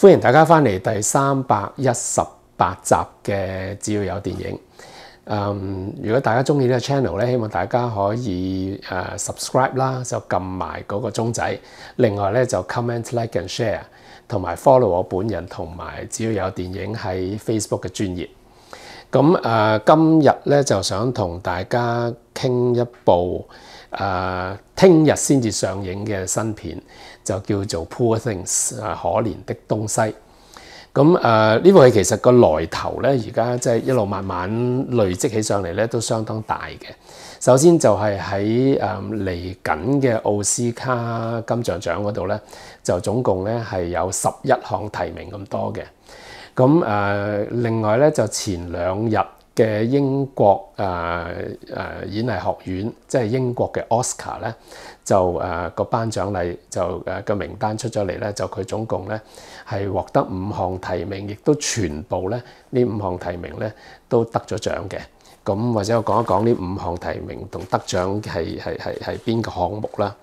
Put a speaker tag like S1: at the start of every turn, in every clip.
S1: 歡迎大家翻嚟第三百一十八集嘅只要有電影。嗯，如果大家中意呢個 channel 咧，希望大家可以誒 subscribe 啦，就撳埋嗰個鐘仔。另外咧就 comment、like and share，同埋 follow 我本人同埋只要有電影喺 Facebook 嘅專業。咁誒，今日咧就想同大家傾一部。誒聽日先至上映嘅新片就叫做 Poor Things，啊，可憐的東西。咁誒呢部戲其實個來頭咧，而家即係一路慢慢累積起上嚟咧，都相當大嘅。首先就係喺誒嚟緊嘅奧斯卡金像獎嗰度咧，就總共咧係有十一項提名咁多嘅。咁誒另外咧就前兩日。嘅英國誒誒演藝學院，即係英國嘅 Oscar 咧，就誒個頒獎禮就誒個名單出咗嚟咧，就佢總共咧係獲得五項提名，亦都全部咧呢五項提名咧都得咗獎嘅。咁或者我講一講呢五項提名同得獎係係係係邊個項目啦？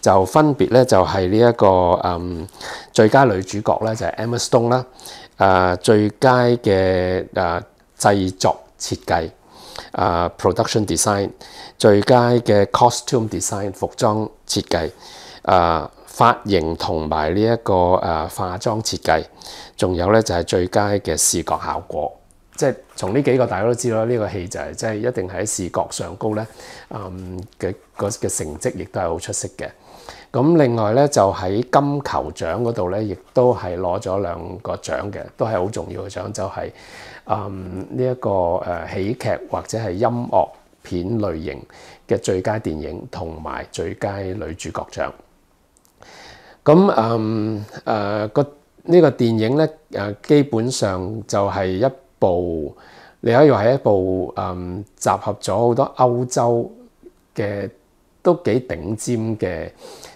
S1: 就分別咧就係呢一個誒最佳女主角咧就係 Emma Stone 啦，誒最佳嘅誒製作。設計，啊，production design 最佳嘅 costume design 服裝設計，啊，髮型同埋呢一個啊化妝設計，仲有咧就係最佳嘅視覺效果，即係從呢幾個大家都知道，呢個戲就係即係一定喺視覺上高咧，嗯嘅嘅成績亦都係好出色嘅。咁另外咧就喺金球獎嗰度咧，亦都係攞咗兩個獎嘅，都係好重要嘅獎，就係。嗯，呢一個誒喜劇或者係音樂片類型嘅最佳電影同埋最佳女主角獎。咁嗯誒個呢個電影咧誒基本上就係一部你可以話係一部嗯集合咗好多歐洲嘅都幾頂尖嘅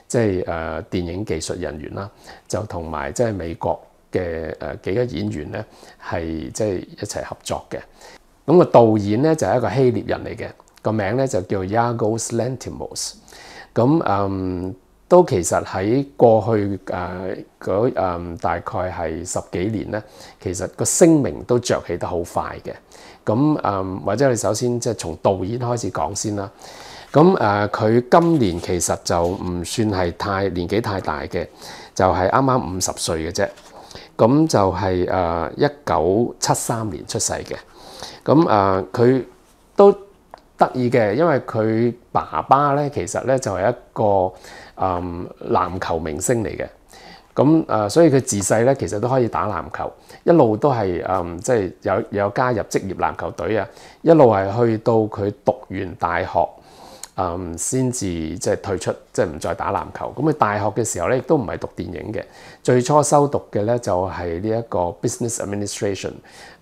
S1: 即係誒電影技術人員啦，就同埋即係美國。嘅誒幾個演員咧，係即係一齊合作嘅。咁個導演咧就係一個希臘人嚟嘅，個名咧就叫 Yagos Lentimos。咁誒都其實喺過去誒嗰大概係十幾年咧，其實個聲名都着起得好快嘅。咁誒或者你首先即係從導演開始講先啦。咁誒佢今年其實就唔算係太年紀太大嘅，就係啱啱五十歲嘅啫。咁就係誒一九七三年出世嘅，咁誒佢都得意嘅，因為佢爸爸咧其實咧就係一個誒籃球明星嚟嘅，咁誒所以佢自細咧其實都可以打籃球，一路都係誒即係有有加入職業籃球隊啊，一路係去到佢讀完大學。嗯，先至即係退出，即係唔再打籃球。咁佢大學嘅時候咧，亦都唔係讀電影嘅。最初修讀嘅咧就係呢一個 business administration，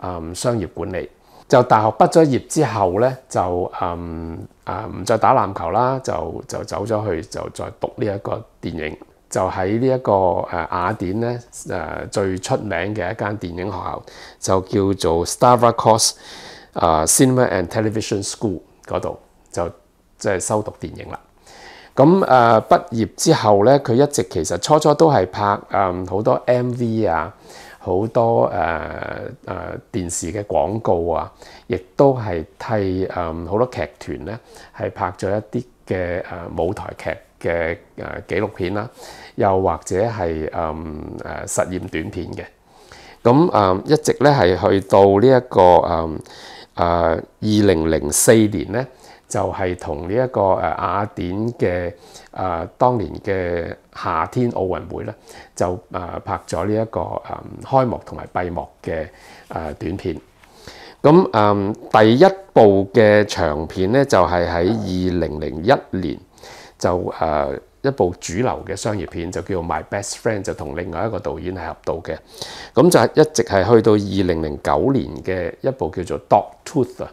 S1: 嗯，商業管理。就大學畢咗業之後咧，就嗯啊唔再打籃球啦，就就走咗去，就再讀呢一個電影。就喺呢一個誒雅典咧誒最出名嘅一間電影學校，就叫做 Starva Course，Cinema and Television School 嗰度就。即係收讀電影啦。咁誒畢業之後咧，佢一直其實初初都係拍誒好多 MV 啊，好多誒誒電視嘅廣告啊，亦都係替誒好多劇團咧係拍咗一啲嘅誒舞台劇嘅誒紀錄片啦，又或者係誒誒實驗短片嘅。咁誒一直咧係去到呢一個誒誒二零零四年咧。就係同呢一個誒雅典嘅誒當年嘅夏天奧運會咧，就誒拍咗呢一個誒開幕同埋閉幕嘅誒短片。咁誒第一部嘅長片咧，就係喺二零零一年就誒一部主流嘅商業片，就叫 My Best Friend，就同另外一個導演係合導嘅。咁就一直係去到二零零九年嘅一部叫做 Dog Tooth 啊。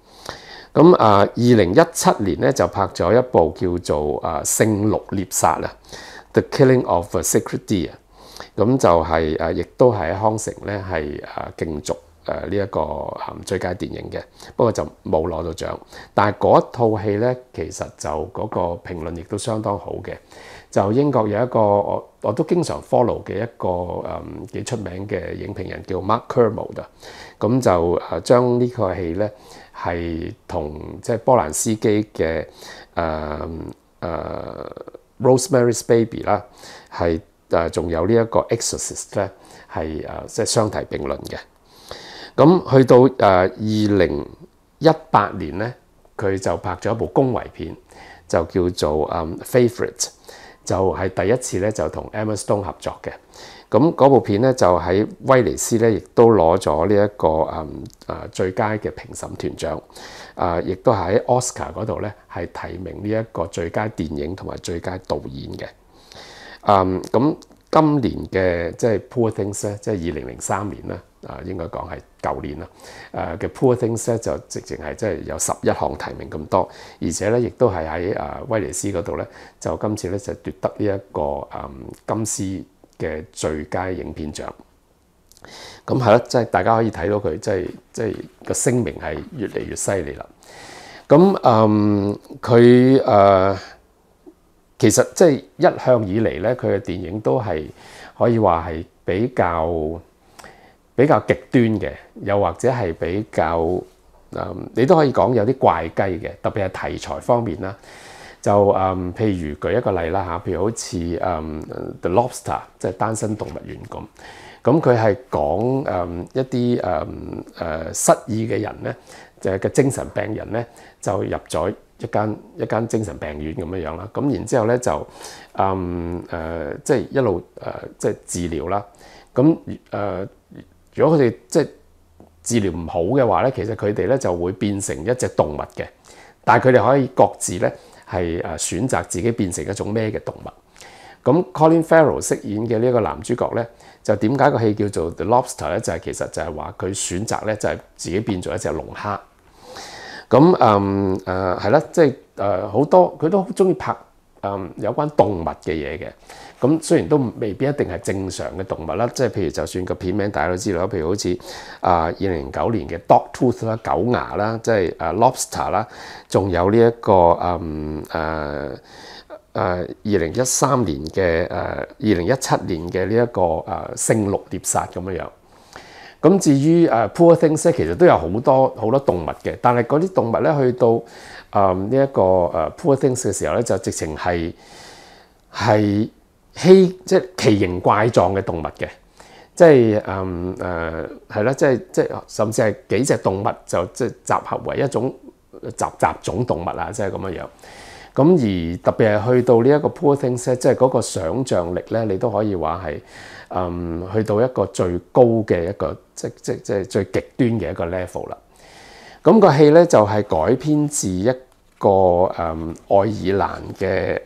S1: 咁啊，二零一七年咧就拍咗一部叫做《啊聖六獵殺》啊，《The Killing of a Sacred Deer》咁就係誒，亦都係喺康城咧係誒競逐誒呢一個最佳電影嘅，不過就冇攞到獎。但係嗰套戲咧，其實就嗰個評論亦都相當好嘅。就英國有一個我我都經常 follow 嘅一個誒幾出名嘅影評人叫 Mark Kermel 啊，咁就誒將呢個戲咧係同即係波蘭斯基嘅誒誒《Rosemary's Baby》啦，係誒仲有呢一個《Exorcist》咧係誒即係相提並論嘅。咁去到誒二零一八年咧，佢就拍咗一部恭維片，就叫做《誒 f a v o r i t e 就係第一次咧，就同 Emma Stone 合作嘅。咁嗰部片咧，就喺威尼斯咧，亦都攞咗呢一個誒誒最佳嘅評審團獎。誒，亦都喺 Oscar 嗰度咧，係提名呢一個最佳電影同埋最佳導演嘅。嗯，咁今年嘅即係 Poor Things 咧，即係二零零三年啦。啊，應該講係舊年啦。誒嘅 p o o r t h i n g s 咧就直情係即係有十一項提名咁多，而且咧亦都係喺誒威尼斯嗰度咧，就今次咧就奪得呢一個誒金絲嘅最佳影片獎。咁係啦，即係大家可以睇到佢即係即係個聲名係越嚟越犀利啦。咁誒，佢誒其實即係一向以嚟咧，佢嘅電影都係可以話係比較。比較極端嘅，又或者係比較，嗯，你都可以講有啲怪雞嘅，特別係題材方面啦。就嗯，譬如舉一個例啦嚇，譬如好似嗯《The Lobster》，即係《單身動物園》咁。咁佢係講一啲嗯誒失意嘅人咧，嘅嘅精神病人咧，就入咗一間一間精神病院咁樣樣啦。咁然之後咧就嗯誒，即係一路即係治療啦。咁如果佢哋即係治療唔好嘅話咧，其實佢哋咧就會變成一隻動物嘅。但係佢哋可以各自咧係誒選擇自己變成一種咩嘅動物。咁 Colin Farrell 飾演嘅呢一個男主角咧，就點解個戲叫做 The Lobster 咧？就係其實就係話佢選擇咧就係自己變做一隻龍蝦。咁誒誒係啦，即係誒好多佢都好中意拍誒有關動物嘅嘢嘅。咁雖然都未必一定係正常嘅動物啦，即係譬如就算個片名大家都知道，譬如好似啊二零零九年嘅 Dog Tooth 啦、狗牙啦，即係啊 Lobster 啦，仲有呢一個嗯誒誒二零一三年嘅誒二零一七年嘅呢一個誒聖鹿獵殺咁樣樣。咁至於誒 Poor Things 咧，其實都有好多好多動物嘅，但係嗰啲動物咧去到誒呢一個誒 Poor Things 嘅時候咧，就直情係係。稀即係奇形怪狀嘅動物嘅，即係誒誒係啦，即係即係甚至係幾隻動物就即係集合為一種雜雜種動物啊，即係咁樣樣咁。而特別係去到呢一個 poor thing set，即係嗰個想像力咧，你都可以話係誒去到一個最高嘅一個即即即係最極端嘅一個 level 啦。咁個戲咧就係改編自一個誒愛爾蘭嘅誒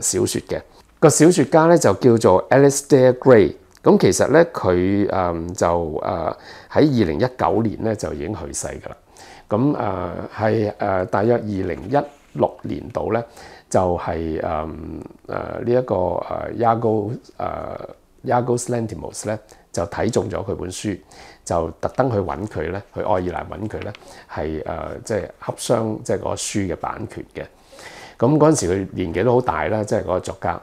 S1: 小説嘅。個小説家咧就叫做 Alice d a r Gray，咁其實咧佢誒就誒喺二零一九年咧就已經去世㗎啦。咁誒係誒大約二零一六年度咧就係誒誒呢一個誒 Yago 誒 Yago Slantimos 咧就睇中咗佢本書，就特登去揾佢咧，去愛爾蘭揾佢咧，係誒即係洽商即係個書嘅版權嘅。咁嗰陣時佢年紀都好大啦，即係嗰個作家。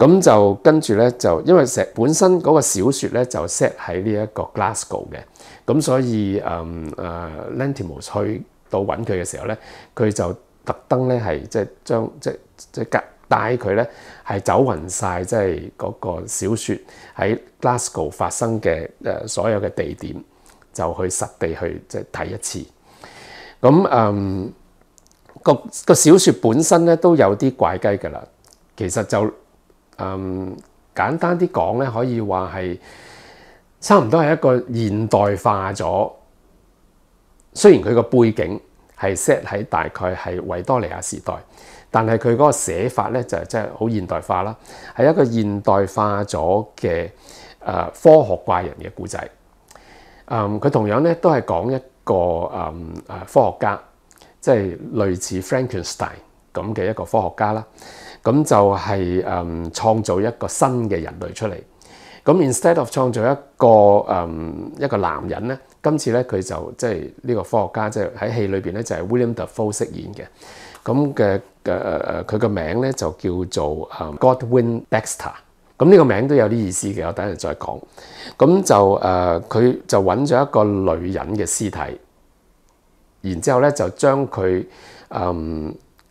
S1: 咁就跟住咧，就因為石本身嗰個小説咧就 set 喺呢一個 Glasgow 嘅，咁所以誒誒 Lentimore 去到揾佢嘅時候咧，佢就特登咧係即係將即即係帶佢咧係走勻晒，即係嗰個小説喺 Glasgow 發生嘅誒所有嘅地點，就去實地去即係睇一次。咁誒個個小説本身咧都有啲怪雞㗎啦，其實就。嗯，簡單啲講咧，可以話係差唔多係一個現代化咗。雖然佢個背景係 set 喺大概係維多利亞時代，但係佢嗰個寫法咧就真係好現代化啦。係一個現代化咗嘅誒科學怪人嘅故仔。嗯，佢同樣咧都係講一個嗯誒科學家，即係類似 Frankenstein 咁嘅一個科學家啦。咁就係誒創造一個新嘅人類出嚟。咁 instead of 創造一個誒一個男人咧，今次咧佢就即係呢個科學家，即係喺戲裏邊咧就係 William Dafoe 飾演嘅。咁嘅誒誒佢嘅名咧就叫做誒 Godwin Baxter。咁呢個名都有啲意思嘅，我等陣再講。咁就誒佢就揾咗一個女人嘅屍體，然之後咧就將佢誒。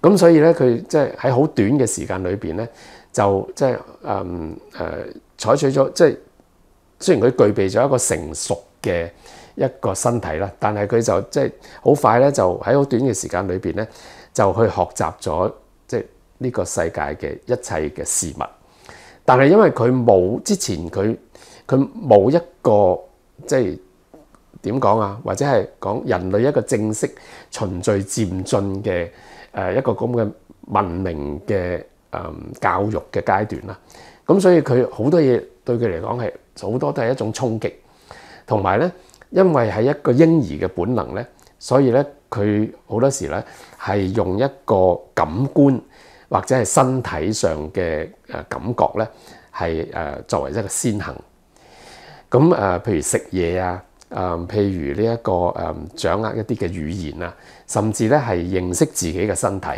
S1: 咁所以咧，佢即系喺好短嘅時間裏邊咧，就即系誒誒採取咗即係雖然佢具備咗一個成熟嘅一個身體啦，但係佢就即係好快咧，就喺好短嘅時間裏邊咧，就去學習咗即係呢個世界嘅一切嘅事物。但係因為佢冇之前佢佢冇一個即係點講啊，或者係講人類一個正式循序漸進嘅。誒一個咁嘅文明嘅誒教育嘅階段啦，咁所以佢好多嘢對佢嚟講係好多都係一種衝擊，同埋咧，因為係一個嬰兒嘅本能咧，所以咧佢好多時咧係用一個感官或者係身體上嘅誒感覺咧係誒作為一個先行，咁誒譬如食嘢啊。誒，譬如呢一個誒，掌握一啲嘅語言啊，甚至咧係認識自己嘅身體。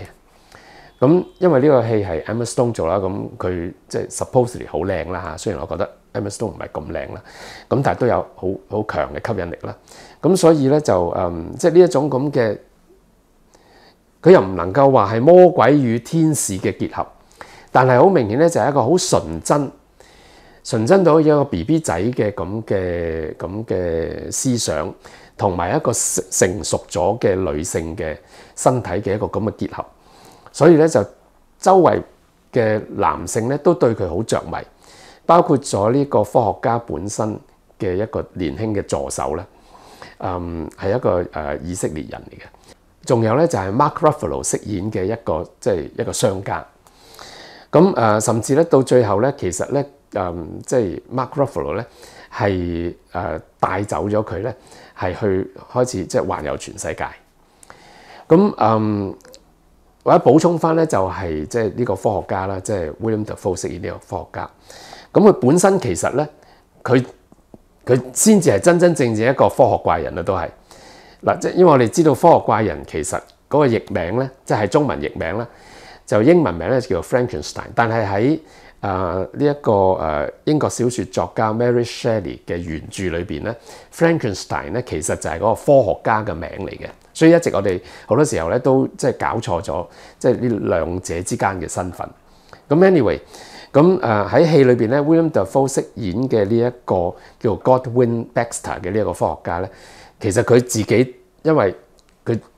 S1: 咁因為呢個戲係 Emma Stone 做啦，咁佢即係 supposedly 好靚啦嚇，雖然我覺得 Emma Stone 唔係咁靚啦，咁但係都有好好強嘅吸引力啦。咁所以咧就誒，即係呢一種咁嘅，佢又唔能夠話係魔鬼與天使嘅結合，但係好明顯咧就係一個好純真。純真到一個 B B 仔嘅咁嘅咁嘅思想，同埋一個成熟咗嘅女性嘅身體嘅一個咁嘅結合，所以咧就周圍嘅男性咧都對佢好着迷，包括咗呢個科學家本身嘅一個年輕嘅助手咧，嗯係一個誒以色列人嚟嘅，仲有咧就係 Mark Ruffalo 飾演嘅一個即係一個商家咁誒，甚至咧到最後咧，其實咧。即係 Mark Ruffalo 咧，係誒帶走咗佢咧，係去開始即係環遊全世界。咁誒，或者補充翻咧，就係即係呢個科學家啦，即係 William Dafoe 飾演呢個科學家。咁佢本身其實咧，佢佢先至係真真正正一個科學怪人啦，都係嗱。即因為我哋知道科學怪人其實嗰個譯名咧，即係中文譯名啦，就英文名咧叫做 Frankenstein，但係喺啊！呢一個誒英國小説作家 Mary Shelley 嘅原著裏邊咧，Frankenstein 咧其實就係嗰個科學家嘅名嚟嘅，所以一直我哋好多時候咧都即係搞錯咗，即係呢兩者之間嘅身份。咁 anyway，咁誒喺戲裏邊咧，William Dafoe 飾演嘅呢一個叫 Godwin Baxter 嘅呢一個科學家咧，其實佢自己因為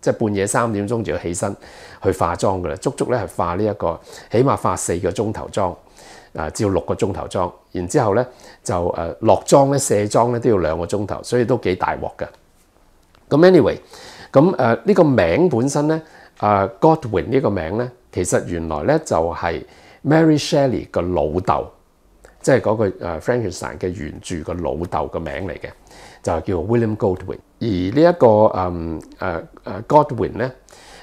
S1: 即係半夜三點鐘就要起身去化妝㗎啦，足足咧係化呢一個，起碼化四個鐘頭妝，啊，至六個鐘頭妝，然之後咧就誒落妝咧卸妝咧都要兩個鐘頭，所以都幾大鑊嘅。咁 anyway，咁誒呢個名本身咧，誒 Godwin 呢個名咧，其實原來咧就係 Mary Shelley 個老豆，即係嗰個 Frankenstein 嘅原著個老豆嘅名嚟嘅，就係叫 William Godwin。而呢一個誒誒誒 Godwin 咧，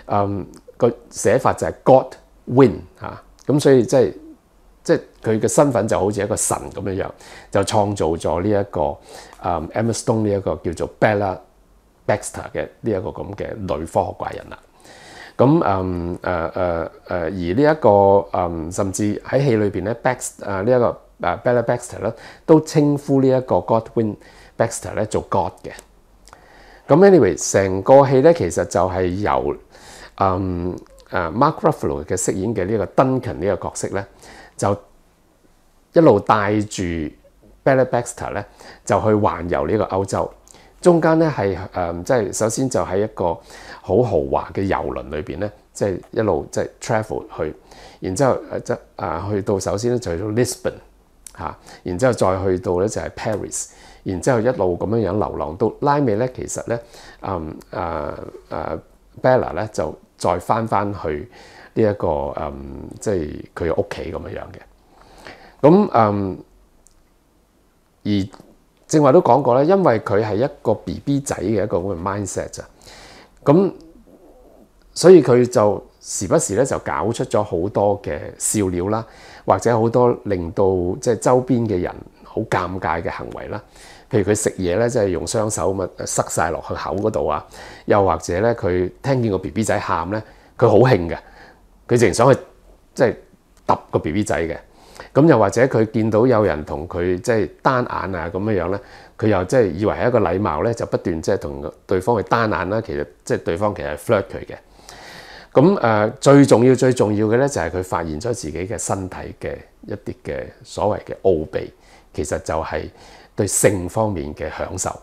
S1: 誒個寫法就係 Godwin 嚇，咁所以即係即係佢嘅身份就好似一個神咁樣樣，就創造咗呢一個誒 Emma Stone 呢一個叫做 Bella Baxter 嘅呢一個咁嘅女科學怪人啦。咁誒誒誒誒而呢一個誒甚至喺戲裏邊咧 b e l 誒呢一個誒 Bella Baxter 咧都稱呼呢一個 Godwin Baxter 咧做 God 嘅。咁 anyway，成個戲咧其實就係由嗯誒 Mark Ruffalo 嘅飾演嘅呢個 Duncan 呢個角色咧，就一路帶住 b e l l y Baxter 咧，就去環遊呢個歐洲。中間咧係誒，即係首先就喺一個好豪華嘅遊輪裏邊咧，即係一路即係 travel 去，然之後即啊去到首先咧就去到 Lisbon。嚇！然之後再去到咧就係 Paris，然之後一路咁樣樣流浪到拉美咧，其實咧誒誒誒 Bella 咧就再翻翻去呢一個誒即係佢屋企咁樣嘅。咁誒而正話都講過咧，因為佢係一個 BB 仔嘅一個 mindset 啊，咁所以佢就時不時咧就搞出咗好多嘅笑料啦。或者好多令到即係周邊嘅人好尷尬嘅行為啦，譬如佢食嘢咧，即係用雙手啊塞晒落去口嗰度啊，又或者咧佢聽見個 B B 仔喊咧，佢好興嘅，佢淨想去即係揼個 B B 仔嘅，咁又或者佢見到有人同佢即係單眼啊咁樣樣咧，佢又即係以為係一個禮貌咧，就不斷即係同對方去單眼啦，其實即係對方其實係 flirt 佢嘅。咁誒最重要最重要嘅咧，就係佢發現咗自己嘅身體嘅一啲嘅所謂嘅奧秘，其實就係對性方面嘅享受。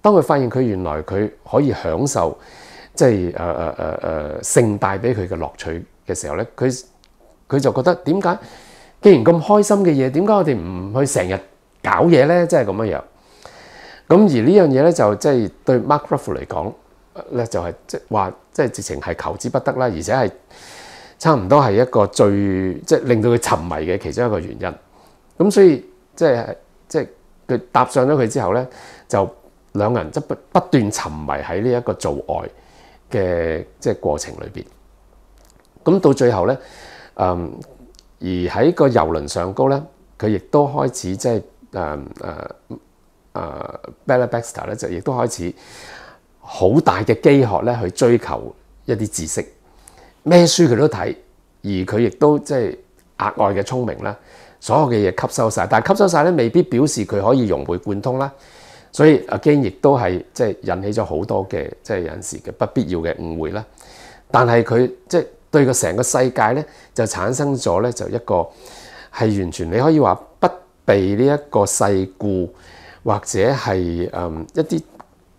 S1: 當佢發現佢原來佢可以享受，即系誒誒誒誒性帶俾佢嘅樂趣嘅時候咧，佢佢就覺得點解既然咁開心嘅嘢，點解我哋唔去成日搞嘢咧？即係咁樣樣。咁而呢樣嘢咧，就即係對 Mark Ruffle 嚟講咧，就係即係話。即係直情係求之不得啦，而且係差唔多係一個最即係令到佢沉迷嘅其中一個原因。咁所以即係即係佢搭上咗佢之後咧，就兩人即不不斷沉迷喺呢一個做愛嘅即係過程裏邊。咁到最後咧，嗯，而喺個遊輪上高咧，佢亦都開始即係誒誒誒 Bella Baxter 咧，就亦都開始。好大嘅積學咧，去追求一啲知識，咩書佢都睇，而佢亦都即係額外嘅聰明啦，所有嘅嘢吸收晒，但系吸收晒咧，未必表示佢可以融會貫通啦。所以阿基亦都係即係引起咗好多嘅即係有陣時嘅不必要嘅誤會啦。但係佢即係對個成個世界咧，就產生咗咧就一個係完全你可以話不被呢一個世故或者係誒一啲。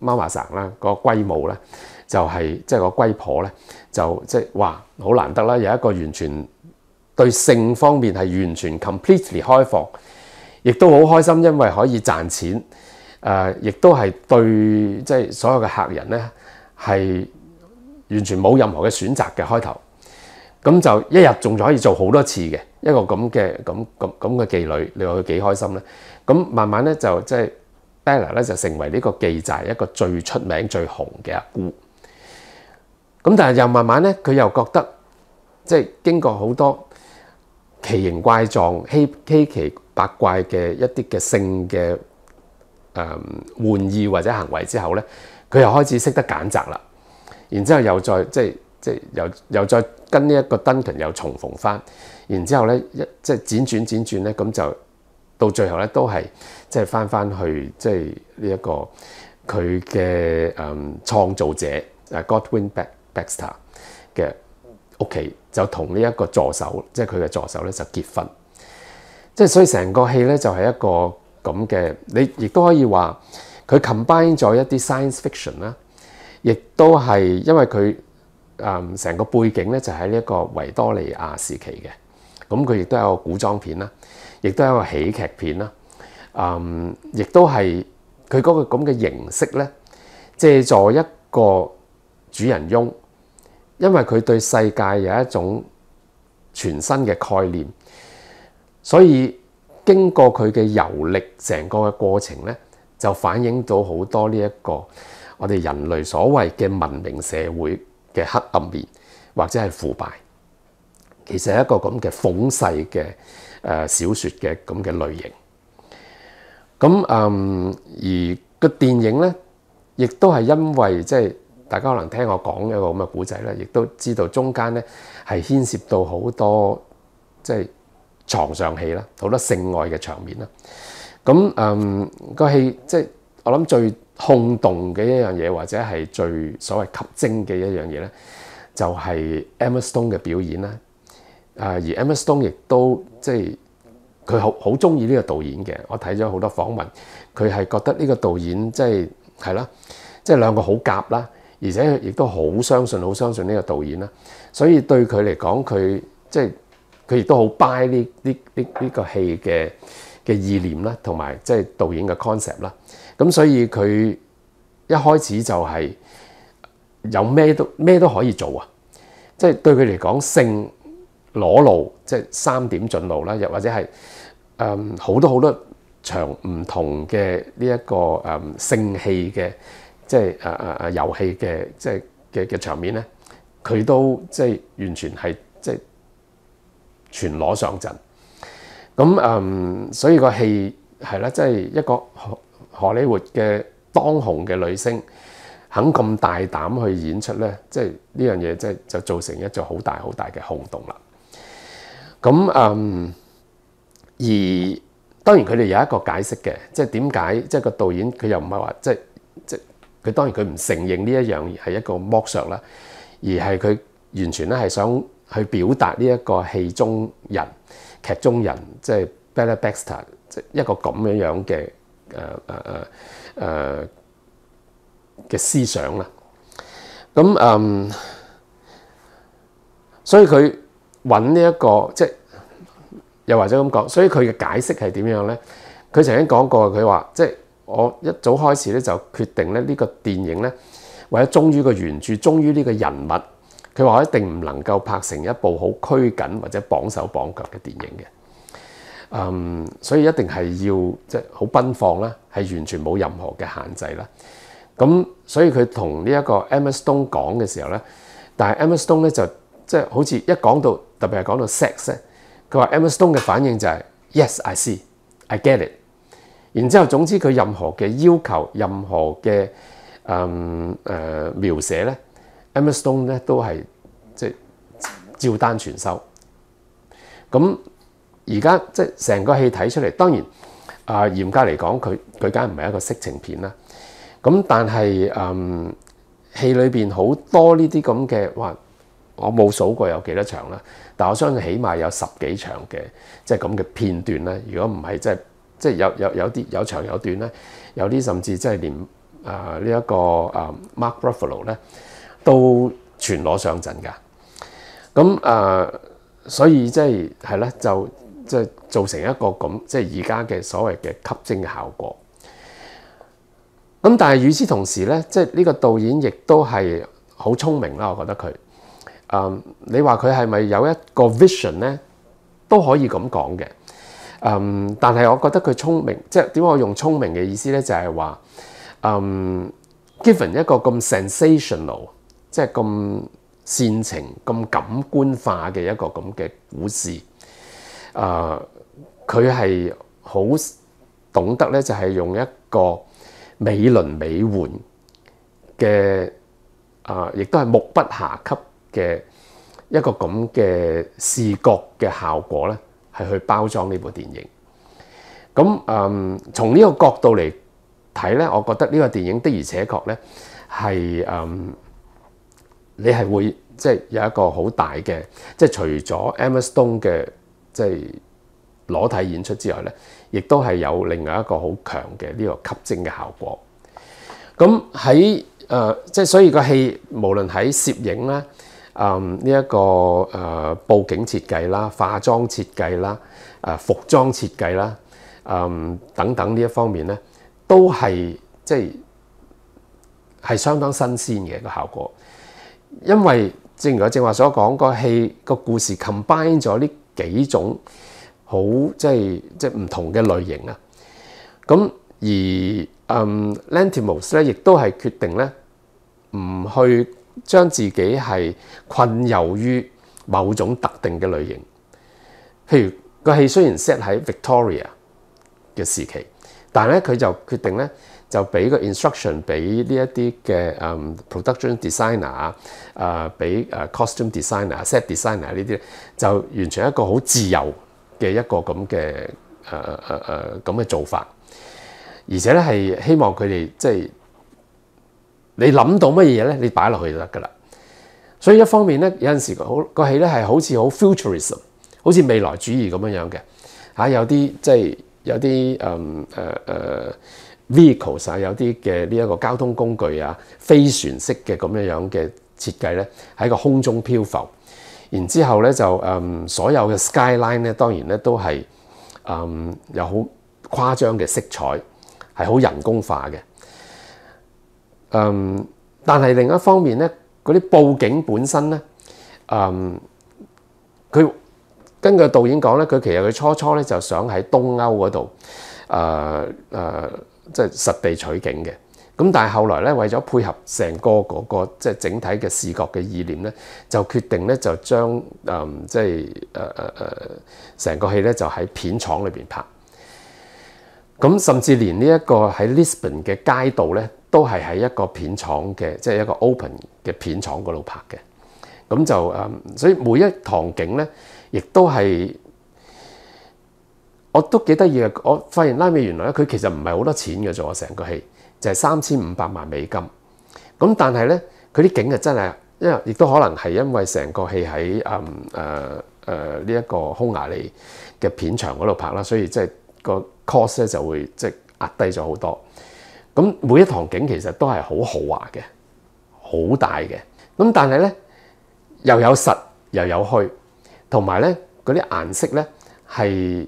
S1: 媽麻神啦，個龜母咧就係即係個龜婆咧，就即係哇好難得啦，有一個完全對性方面係完全 completely 開放，亦都好開心，因為可以賺錢，誒，亦都係對即係所有嘅客人咧係完全冇任何嘅選擇嘅開頭，咁就一日仲可以做好多次嘅一個咁嘅咁咁咁嘅妓女，你話佢幾開心咧？咁慢慢咧就即係。咧就成為呢個記載一個最出名、最紅嘅阿姑。咁但係又慢慢咧，佢又覺得即係經過好多奇形怪狀、稀稀奇百怪嘅一啲嘅性嘅誒玩意或者行為之後咧，佢又開始識得揀擇啦。然之後又再即係即係又又再跟呢一個登權又重逢翻。然之後咧一即係輾轉輾轉咧咁就。到最後咧，都係即系翻翻去即系呢一個佢嘅誒創造者誒 Godwin Baxter 嘅屋企，就同呢一個助手，即系佢嘅助手咧就結婚。即系所以成個戲咧就係一個咁嘅，你亦都可以話佢 combine 咗一啲 science fiction 啦，亦都係因為佢誒成個背景咧就喺呢一個維多利亞時期嘅，咁佢亦都有古裝片啦。亦都係一個喜劇片啦，嗯，亦都係佢嗰個咁嘅形式咧，借助一個主人翁，因為佢對世界有一種全新嘅概念，所以經過佢嘅游歷成個嘅過程咧，就反映到好多呢一個我哋人類所謂嘅文明社會嘅黑暗面或者係腐敗，其實係一個咁嘅諷世嘅。誒小説嘅咁嘅類型，咁嗯而個電影咧，亦都係因為即係大家可能聽我講一個咁嘅古仔咧，亦都知道中間咧係牽涉到好多即係床上戲啦，好多性愛嘅場面啦。咁嗯個戲即係我諗最轟動嘅一樣嘢，或者係最所謂吸睛嘅一樣嘢咧，就係 Emma Stone 嘅表演啦。啊！而 Emma Stone 亦都即係佢好好中意呢個導演嘅。我睇咗好多訪問，佢係覺得呢個導演即係係啦，即係兩個好夾啦，而且亦都好相信、好相信呢個導演啦。所以對佢嚟講，佢即係佢亦都好 buy 呢呢呢呢個戲嘅嘅意念啦，同埋即係導演嘅 concept 啦。咁所以佢一開始就係有咩都咩都可以做啊！即係對佢嚟講，性。裸露即係三點進路啦，又或者係誒好多好多場唔同嘅呢一個誒性戲嘅即係誒誒誒遊戲嘅即係嘅嘅場面咧，佢都即係完全係即係全裸上陣。咁誒，所以個戲係啦，即係一個荷荷里活嘅當紅嘅女星肯咁大膽去演出咧，即係呢樣嘢即係就造成一座好大好大嘅轟動啦。咁嗯，而當然佢哋有一個解釋嘅，即係點解即係個導演佢又唔係話即系即係佢當然佢唔承認呢一樣係一個剝削啦，而係佢完全咧係想去表達呢一個戲中人、劇中人，即係 Bella Baxter，即係一個咁樣樣嘅誒誒誒誒嘅思想啦。咁嗯，所以佢。揾呢一個即係又或者咁講，所以佢嘅解釋係點樣呢？佢曾經講過，佢話即係我一早開始咧就決定咧呢個電影咧，為咗忠於個原著、忠於呢個人物，佢話我一定唔能夠拍成一部好拘緊或者綁手綁腳嘅電影嘅。嗯，所以一定係要即係好奔放啦，係完全冇任何嘅限制啦。咁所以佢同呢一個 Emma Stone 講嘅時候咧，但系 Emma Stone 咧就。即係好似一講到特別係講到 sex 咧，佢話 Emma Stone 嘅反應就係 yes I see I get it。然之後總之佢任何嘅要求、任何嘅嗯誒描寫咧，Emma Stone 咧都係即係照單全收。咁而家即係成個戲睇出嚟，當然啊嚴格嚟講，佢佢梗唔係一個色情片啦。咁但係嗯戲裏邊好多呢啲咁嘅話。我冇數過有幾多場啦，但我相信起碼有十幾場嘅，即係咁嘅片段咧。如果唔係，即係即係有有有啲有長有短咧，有啲甚至即係連誒呢一個誒 Mark Ruffalo 咧都全攞上陣㗎。咁誒，所以即係係咧，就即係造成一個咁即係而家嘅所謂嘅吸睛嘅效果。咁但係與此同時咧，即係呢個導演亦都係好聰明啦，我覺得佢。誒，你話佢係咪有一個 vision 咧？都可以咁講嘅。誒，但係我覺得佢聰明，即係點我用聰明嘅意思咧，就係話誒，given 一個咁 sensational，即係咁煽情、咁感官化嘅一個咁嘅故事。誒，佢係好懂得咧，就係用一個美輪美奂嘅誒，亦都係目不暇給。嘅一個咁嘅視覺嘅效果咧，係去包裝呢部電影。咁嗯，從呢個角度嚟睇咧，我覺得呢個電影的而且確咧係嗯，你係會即係有一個好大嘅，即係除咗 Emma Stone 嘅即係裸體演出之外咧，亦都係有另外一個好強嘅呢個吸睛嘅效果。咁喺誒，即係所以個戲無論喺攝影啦。誒呢一個誒布景設計啦、化妝設計啦、誒服裝設計啦、誒等等呢一方面咧，都係即係係相當新鮮嘅一個效果，因為正如我正話所講，個戲個故事 combine 咗呢幾種好即係即係唔同嘅類型啊。咁而誒 Lantimos 咧，亦都係決定咧唔去。將自己係困囿於某種特定嘅類型，譬如個戲雖然 set 喺 Victoria 嘅時期，但咧佢就決定咧就俾個 instruction 俾呢一啲嘅誒 production designer 啊，誒俾誒 costume designer、set designer 呢啲，就完全一個好自由嘅一個咁嘅誒誒誒咁嘅做法，而且咧係希望佢哋即係。你諗到乜嘢咧？你擺落去就得噶啦。所以一方面咧，有陣時個好個戲咧係好似好 futurism，好似未來主義咁樣樣嘅嚇。有啲即係有啲誒誒誒 vehicles，有啲嘅呢一個交通工具啊，飛船式嘅咁樣樣嘅設計咧，喺個空中漂浮。然之後咧就誒所有嘅 skyline 咧，當然咧都係誒有好誇張嘅色彩，係好人工化嘅。嗯，但係另一方面咧，嗰啲佈景本身咧，嗯，佢根個導演講咧，佢其實佢初初咧就想喺東歐嗰度，誒誒，即係實地取景嘅。咁但係後來咧，為咗配合成個嗰個即係整體嘅視覺嘅意念咧，就決定咧就將嗯即係誒誒誒成個戲咧就喺片廠裏邊拍。咁甚至連呢一個喺 Lisbon 嘅街道咧，都係喺一個片廠嘅，即係一個 open 嘅片廠嗰度拍嘅。咁就啊，所以每一堂景咧，亦都係我都幾得意嘅。我發現拉美原來咧，佢其實唔係好多錢嘅啫。我成個戲就係三千五百萬美金。咁但係咧，佢啲景啊真係，因為亦都可能係因為成個戲喺啊啊啊呢一個匈牙利嘅片場嗰度拍啦，所以即係。個 cost 咧就會即係壓低咗好多，咁每一堂景其實都係好豪華嘅，好大嘅，咁但係咧又有實又有虛，同埋咧嗰啲顏色咧係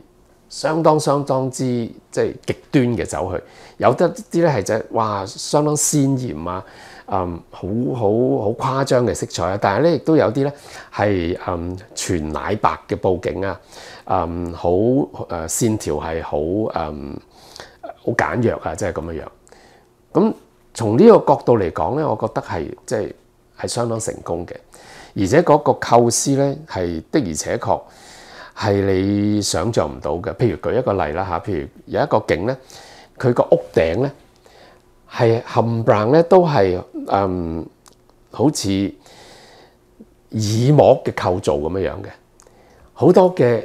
S1: 相當相當之即係極端嘅走去，有得啲咧係就哇相當鮮豔啊，嗯，好好好誇張嘅色彩啊，但係咧亦都有啲咧係嗯全奶白嘅佈景啊。嗯，好誒線條係好誒好簡約啊，即係咁樣樣。咁從呢個角度嚟講咧，我覺得係即係係相當成功嘅，而且嗰個構思咧係的而且確係你想象唔到嘅。譬如舉一個例啦嚇，譬如有一個景咧，佢個屋頂咧係冚唪唥咧都係誒好似耳膜嘅構造咁樣樣嘅，好多嘅。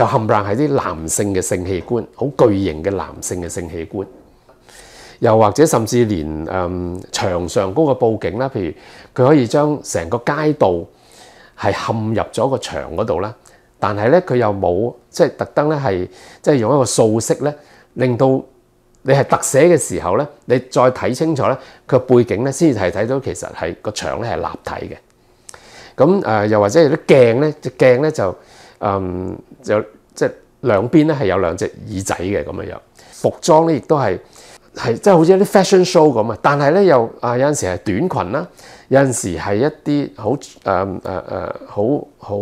S1: 就冚唪唥係啲男性嘅性器官，好巨型嘅男性嘅性器官，又或者甚至連誒牆上嗰個布景啦，譬如佢可以將成個街道係冚入咗個牆嗰度啦，但係咧佢又冇即係特登咧係即係用一個素色咧，令到你係特寫嘅時候咧，你再睇清楚咧，佢背景咧先至係睇到其實係個牆咧係立體嘅。咁誒又或者有啲鏡咧，只鏡咧就。嗯，有即兩邊咧係有兩隻耳仔嘅咁樣樣服裝咧，亦都係係即係好似一啲 fashion show 咁啊。但係咧又啊，有陣時係短裙啦，有陣時係一啲好誒誒誒好好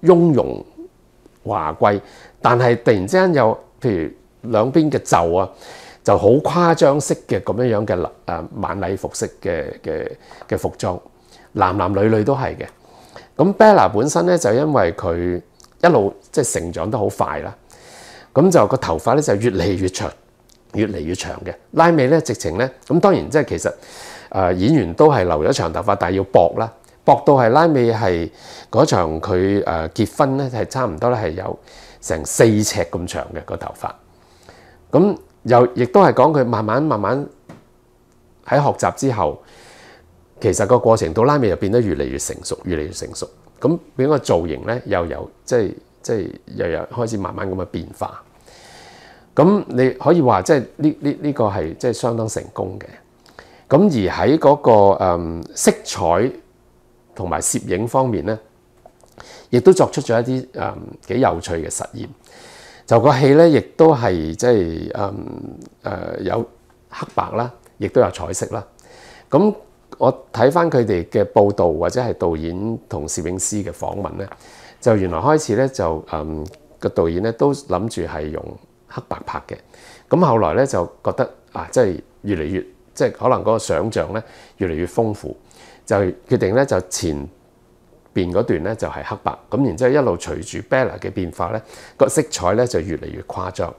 S1: 雍容華貴，但係突然之間有譬如兩邊嘅袖啊，就好誇張式嘅咁樣樣嘅立誒晚禮服式嘅嘅嘅服裝，男男女女都係嘅。咁 Bella 本身咧就因為佢。一路即係成長得好快啦，咁就個頭髮咧就越嚟越長，越嚟越長嘅拉尾咧直情咧，咁當然即係其實誒演員都係留咗長頭髮，但係要薄啦，薄到係拉尾係嗰場佢誒結婚咧係差唔多係有成四尺咁長嘅個頭髮，咁又亦都係講佢慢慢慢慢喺學習之後，其實個過程到拉尾又變得越嚟越成熟，越嚟越成熟。咁俾個造型咧又有即系即系又有開始慢慢咁嘅變化。咁你可以話即系呢呢呢個係即係相當成功嘅。咁而喺嗰個色彩同埋攝影方面咧，亦都作出咗一啲誒幾有趣嘅實驗。就個戲咧，亦都係即系誒誒有黑白啦，亦都有彩色啦。咁我睇翻佢哋嘅報導或者係導演同攝影師嘅訪問咧，就原來開始咧就嗯個導演咧都諗住係用黑白拍嘅，咁後來咧就覺得啊，即係越嚟越即係可能嗰個想像咧越嚟越豐富，就決定咧就前邊嗰段咧就係黑白咁，然之後一路隨住 Bella 嘅變化咧個色彩咧就越嚟越誇張，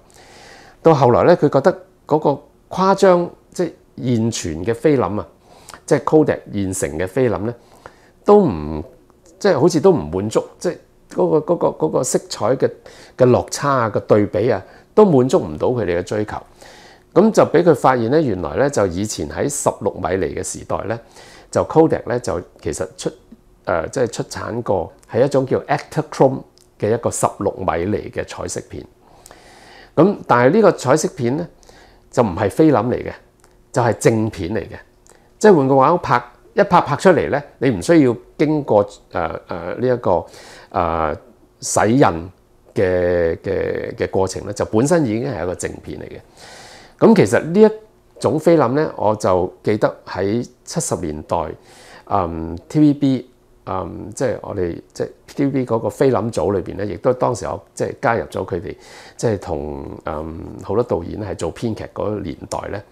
S1: 到後來咧佢覺得嗰個誇張即係現存嘅菲林啊。即係 c o d i c 現成嘅菲林咧，都唔即係好似都唔滿足，即係嗰個嗰個嗰個色彩嘅嘅落差啊，個對比啊，都滿足唔到佢哋嘅追求。咁就俾佢發現咧，原來咧就以前喺十六米尼嘅時代咧，就 c o d i c 咧就其實出誒即係出產過係一種叫 Actor Chrom e 嘅一個十六米尼嘅彩色片。咁但係呢個彩色片咧就唔係菲林嚟嘅，就係正片嚟嘅。即系换个话拍一拍拍出嚟咧，你唔需要经过诶诶呢一个诶洗印嘅嘅嘅过程咧，就本身已经系一个正片嚟嘅。咁其实呢一种菲林咧，我就记得喺七十年代，嗯 TVB，嗯即系我哋即系 TVB 嗰个菲林组里边咧，亦都当时我即系加入咗佢哋，即系同嗯好多导演咧系做编剧嗰个年代咧。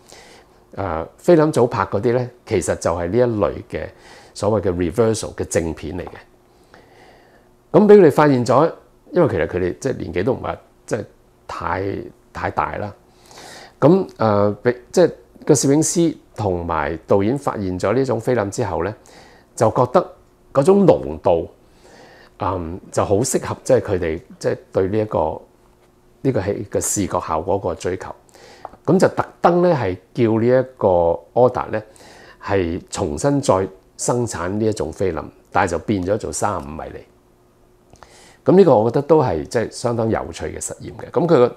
S1: 誒，菲林早拍嗰啲咧，其實就係呢一類嘅所謂嘅 reversal 嘅正片嚟嘅。咁俾佢哋發現咗，因為其實佢哋即係年紀都唔係即係太太大啦。咁誒，即係個攝影師同埋導演發現咗呢種菲林之後咧，就覺得嗰種濃度，嗯，就好適合即係佢哋即係對呢一個呢個係嘅視覺效果個追求。咁就特登咧，係叫呢一個 order 咧，係重新再生產呢一種菲林，但系就變咗做三五米你咁呢個我覺得都係即係相當有趣嘅實驗嘅。咁佢個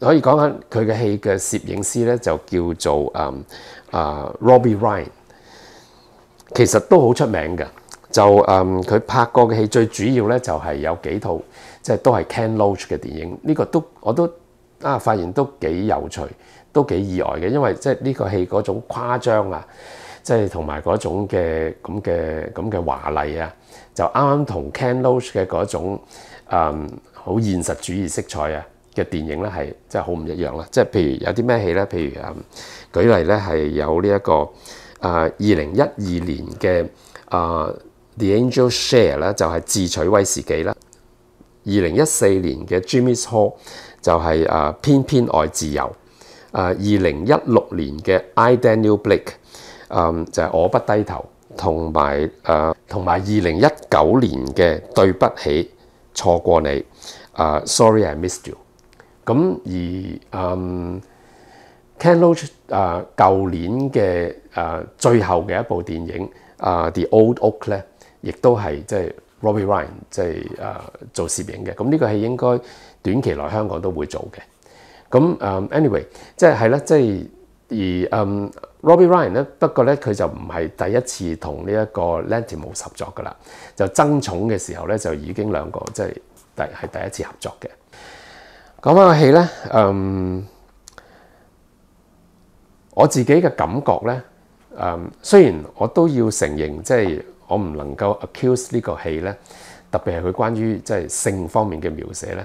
S1: 可以講緊佢嘅戲嘅攝影師咧，就叫做嗯啊 Robbie Ryan，其實都好出名嘅。就嗯佢拍過嘅戲最主要咧，就係有幾套即係都係 Can l o a c e 嘅電影。呢個都我都啊發現都幾有趣。都幾意外嘅，因為即係呢個戲嗰種誇張啊，即係同埋嗰種嘅咁嘅咁嘅華麗啊，就啱啱同 Ken Loach 嘅嗰種好現實主義色彩啊嘅電影咧，係真係好唔一樣啦。即係譬如有啲咩戲咧，譬如誒舉例咧，係有呢一個啊二零一二年嘅誒 The Angel Share 咧，就係自取威士忌啦。二零一四年嘅 j i m y s Hall 就係誒偏偏愛自由。誒二零一六年嘅 i d a n w Blake，就係我不低頭，同埋誒同埋二零一九年嘅對不起錯過你，誒 Sorry I Missed You。咁而誒 Ken Loach 誒舊年嘅誒最後嘅一部電影誒 The Old Oak 咧，亦都係即系 Robbie Ryan 即係誒做攝影嘅。咁呢個戲應該短期內香港都會做嘅。咁誒，anyway，即系啦，即系而誒，Robbie Ryan 咧，不過咧，佢就唔係第一次同呢一個 Lentem 合作噶啦，就爭寵嘅時候咧，就已經兩個即系第係第一次合作嘅。講翻個戲咧，誒，我自己嘅感覺咧，誒，雖然我都要承認，即系我唔能夠 accuse 呢個戲咧，特別係佢關於即系性方面嘅描寫咧。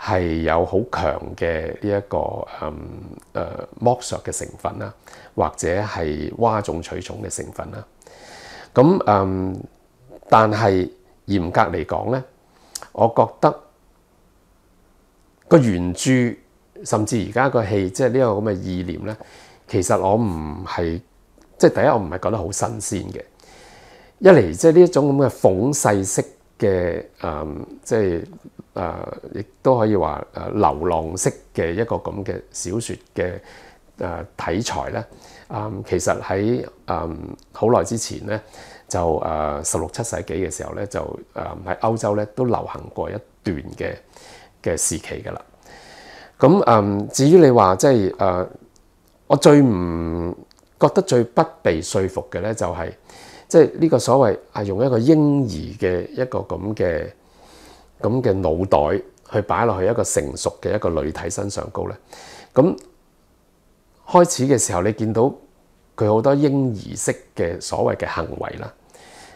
S1: 係有好強嘅呢一個誒誒剝削嘅成分啦，或者係誇種取種嘅成分啦。咁誒，但係嚴格嚟講咧，我覺得個原著甚至而家個戲，即係呢個咁嘅意念咧，其實我唔係即係第一，我唔係覺得好新鮮嘅。一嚟即係呢一種咁嘅諷世式嘅誒，即係。誒，亦都可以話誒流浪式嘅一個咁嘅小説嘅誒體材咧。嗯，其實喺嗯好耐之前咧，就誒十六七世紀嘅時候咧，就誒喺歐洲咧都流行過一段嘅嘅時期噶啦。咁嗯，至於你話即系誒，我最唔覺得最不被說服嘅咧，就係即係呢個所謂啊，用一個嬰兒嘅一個咁嘅。咁嘅腦袋去擺落去一個成熟嘅一個女體身上高咧，咁開始嘅時候，你見到佢好多嬰兒式嘅所謂嘅行為啦，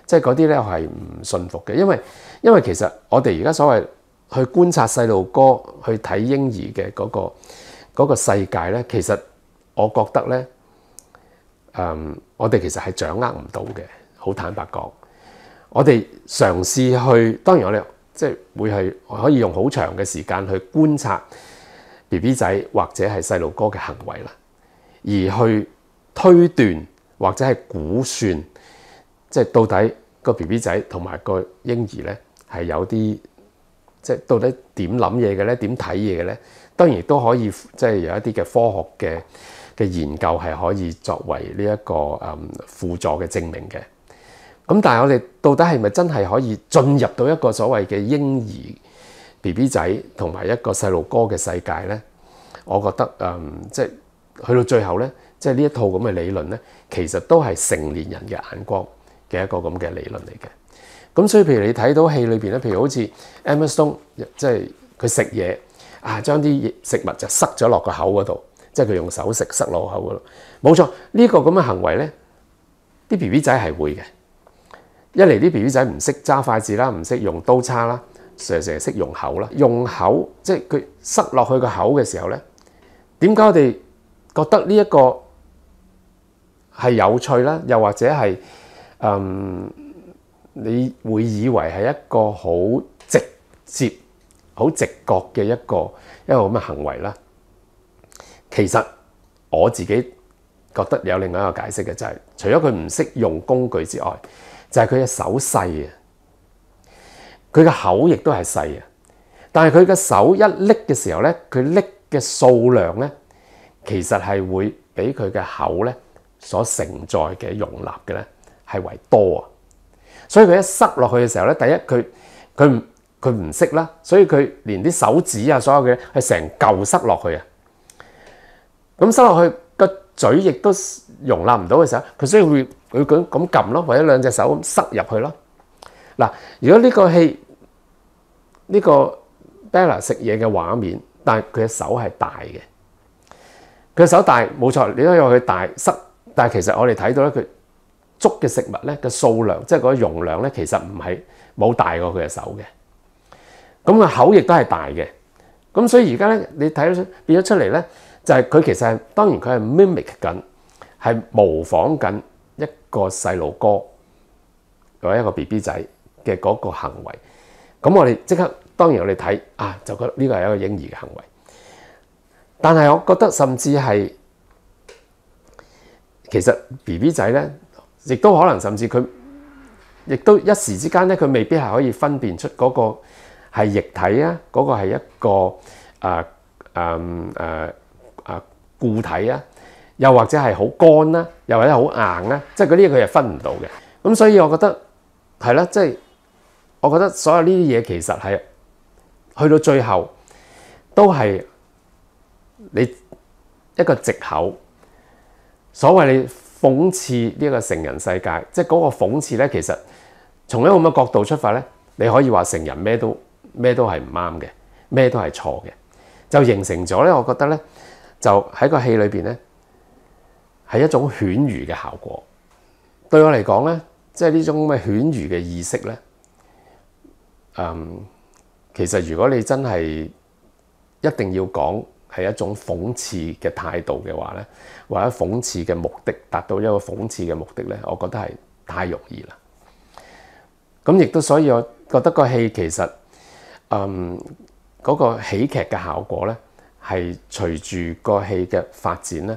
S1: 即係嗰啲咧係唔信服嘅，因為因為其實我哋而家所謂去觀察細路哥去睇嬰兒嘅嗰個嗰個世界咧，其實我覺得咧，嗯，我哋其實係掌握唔到嘅。好坦白講，我哋嘗試去，當然我哋。即係會係可以用好長嘅時間去觀察 B B 仔或者係細路哥嘅行為啦，而去推斷或者係估算，即係到底個 B B 仔同埋個嬰兒咧係有啲，即係到底點諗嘢嘅咧，點睇嘢嘅咧，當然都可以即係有一啲嘅科學嘅嘅研究係可以作為呢一個誒輔助嘅證明嘅。咁但係我哋到底係咪真係可以進入到一個所謂嘅嬰兒 B B 仔同埋一個細路哥嘅世界咧？我覺得誒，即係去到最後咧，即係呢一套咁嘅理論咧，其實都係成年人嘅眼光嘅一個咁嘅理論嚟嘅。咁所以譬如你睇到戲裏邊咧，譬如好似 e m m a s t o n e 即係佢食嘢啊，將啲食物就塞咗落個口嗰度，即係佢用手食塞落口嗰度。冇錯，呢個咁嘅行為咧，啲 B B 仔係會嘅。一嚟啲 BB 仔唔識揸筷子啦，唔識用刀叉啦，成成識用口啦。用口即係佢塞落去個口嘅時候咧，點解我哋覺得呢一個係有趣啦？又或者係嗯你會以為係一個好直接、好直覺嘅一個一個咁嘅行為啦？其實我自己覺得有另外一個解釋嘅，就係除咗佢唔識用工具之外。就係佢嘅手細啊，佢嘅口亦都係細啊，但係佢嘅手一拎嘅時候咧，佢拎嘅數量咧，其實係會比佢嘅口咧所承載嘅容納嘅咧係為多啊，所以佢一塞落去嘅時候咧，第一佢佢佢唔識啦，所以佢連啲手指啊所有嘅係成嚿塞落去啊，咁塞落去個嘴亦都容納唔到嘅時候，佢所以會。佢咁咁撳咯，或者兩隻手咁塞入去咯。嗱，如果呢個戲呢個 bella 食嘢嘅畫面，但係佢嘅手係大嘅，佢嘅手大冇錯。你以為佢大塞，但係其實我哋睇到咧，佢捉嘅食物咧嘅數量，即係嗰個容量咧，其實唔係冇大過佢嘅手嘅。咁個口亦都係大嘅。咁所以而家咧，你睇出，變咗出嚟咧，就係佢其實係當然佢係 i m i c 緊，係模仿緊。个细路哥或者一个 B B 仔嘅嗰个行为，咁我哋即刻，当然我哋睇啊，就觉得呢个系一个婴儿嘅行为。但系我觉得甚至系，其实 B B 仔咧，亦都可能甚至佢，亦都一时之间咧，佢未必系可以分辨出嗰个系液体啊，嗰个系一个啊啊啊固体啊。又或者係好乾啦，又或者好硬啦，即係嗰啲佢係分唔到嘅。咁所以，我覺得係啦，即係我覺得所有呢啲嘢其實係去到最後都係你一個藉口。所謂你諷刺呢個成人世界，即係嗰個諷刺咧，其實從一個咁嘅角度出發咧，你可以話成人咩都咩都係唔啱嘅，咩都係錯嘅，就形成咗咧。我覺得咧，就喺個戲裏邊咧。係一種犬儒嘅效果。對我嚟講咧，即係呢種嘅犬儒嘅意識咧，嗯，其實如果你真係一定要講係一種諷刺嘅態度嘅話咧，或者諷刺嘅目的達到一個諷刺嘅目的咧，我覺得係太容易啦。咁亦都所以，我覺得個戲其實，嗯，嗰個喜劇嘅效果咧，係隨住個戲嘅發展咧。